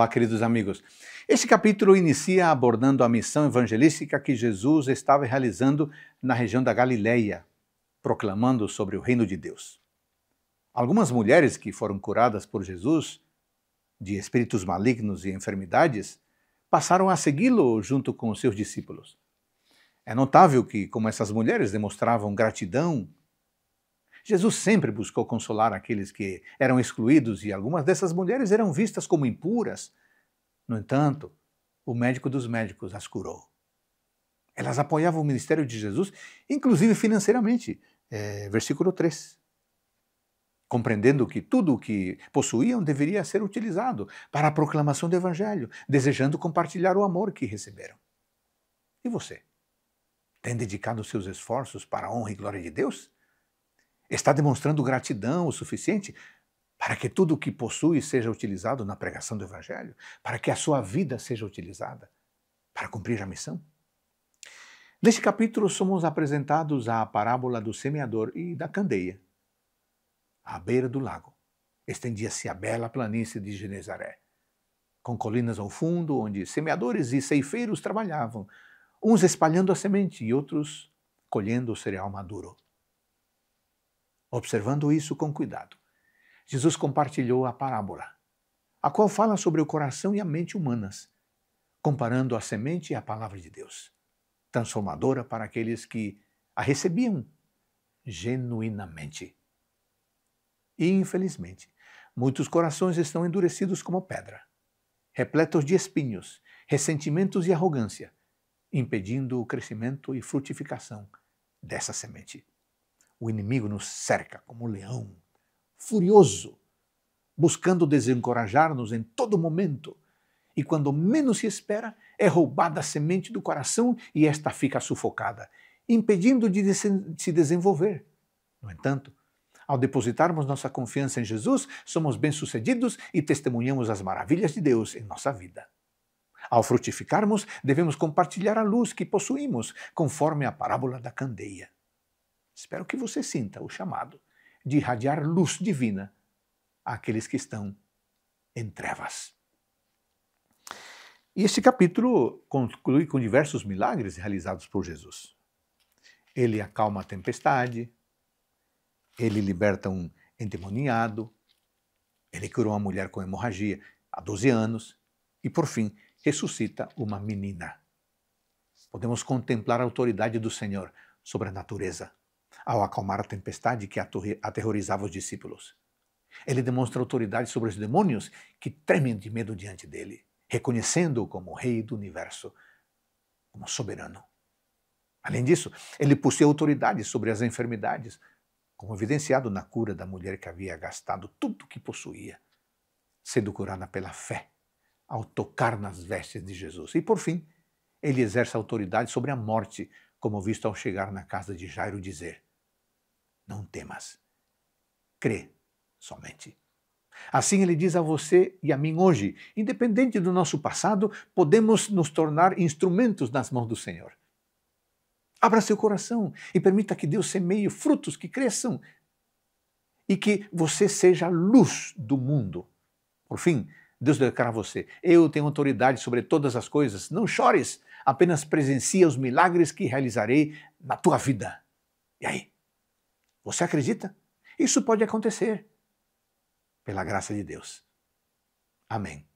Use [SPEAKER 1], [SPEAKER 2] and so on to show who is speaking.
[SPEAKER 1] Olá, queridos amigos. Este capítulo inicia abordando a missão evangelística que Jesus estava realizando na região da Galileia, proclamando sobre o reino de Deus. Algumas mulheres que foram curadas por Jesus de espíritos malignos e enfermidades passaram a segui-lo junto com os seus discípulos. É notável que, como essas mulheres demonstravam gratidão Jesus sempre buscou consolar aqueles que eram excluídos e algumas dessas mulheres eram vistas como impuras. No entanto, o médico dos médicos as curou. Elas apoiavam o ministério de Jesus, inclusive financeiramente. É, versículo 3. Compreendendo que tudo o que possuíam deveria ser utilizado para a proclamação do Evangelho, desejando compartilhar o amor que receberam. E você? Tem dedicado seus esforços para a honra e glória de Deus? Está demonstrando gratidão o suficiente para que tudo o que possui seja utilizado na pregação do Evangelho, para que a sua vida seja utilizada para cumprir a missão? Neste capítulo, somos apresentados à parábola do semeador e da candeia. À beira do lago, estendia-se a bela planície de Genezaré, com colinas ao fundo, onde semeadores e ceifeiros trabalhavam, uns espalhando a semente e outros colhendo o cereal maduro observando isso com cuidado, Jesus compartilhou a parábola, a qual fala sobre o coração e a mente humanas, comparando a semente e a palavra de Deus, transformadora para aqueles que a recebiam genuinamente. E, infelizmente, muitos corações estão endurecidos como pedra, repletos de espinhos, ressentimentos e arrogância, impedindo o crescimento e frutificação dessa semente. O inimigo nos cerca como um leão, furioso, buscando desencorajar-nos em todo momento. E quando menos se espera, é roubada a semente do coração e esta fica sufocada, impedindo de se desenvolver. No entanto, ao depositarmos nossa confiança em Jesus, somos bem-sucedidos e testemunhamos as maravilhas de Deus em nossa vida. Ao frutificarmos, devemos compartilhar a luz que possuímos, conforme a parábola da candeia. Espero que você sinta o chamado de irradiar luz divina àqueles que estão em trevas. E esse capítulo conclui com diversos milagres realizados por Jesus. Ele acalma a tempestade, ele liberta um endemoniado, ele curou uma mulher com hemorragia há 12 anos e, por fim, ressuscita uma menina. Podemos contemplar a autoridade do Senhor sobre a natureza ao acalmar a tempestade que aterrorizava os discípulos. Ele demonstra autoridade sobre os demônios que tremem de medo diante dele, reconhecendo-o como Rei do universo, como soberano. Além disso, ele possui autoridade sobre as enfermidades, como evidenciado na cura da mulher que havia gastado tudo o que possuía, sendo curada pela fé ao tocar nas vestes de Jesus. E por fim, ele exerce autoridade sobre a morte, como visto ao chegar na casa de Jairo dizer: não temas. Crê somente. Assim ele diz a você e a mim hoje: independente do nosso passado, podemos nos tornar instrumentos nas mãos do Senhor. Abra seu coração e permita que Deus semeie frutos que cresçam e que você seja a luz do mundo. Por fim, Deus declara a você: Eu tenho autoridade sobre todas as coisas. Não chores, apenas presencia os milagres que realizarei na tua vida. E aí? Você acredita? Isso pode acontecer. Pela graça de Deus. Amém.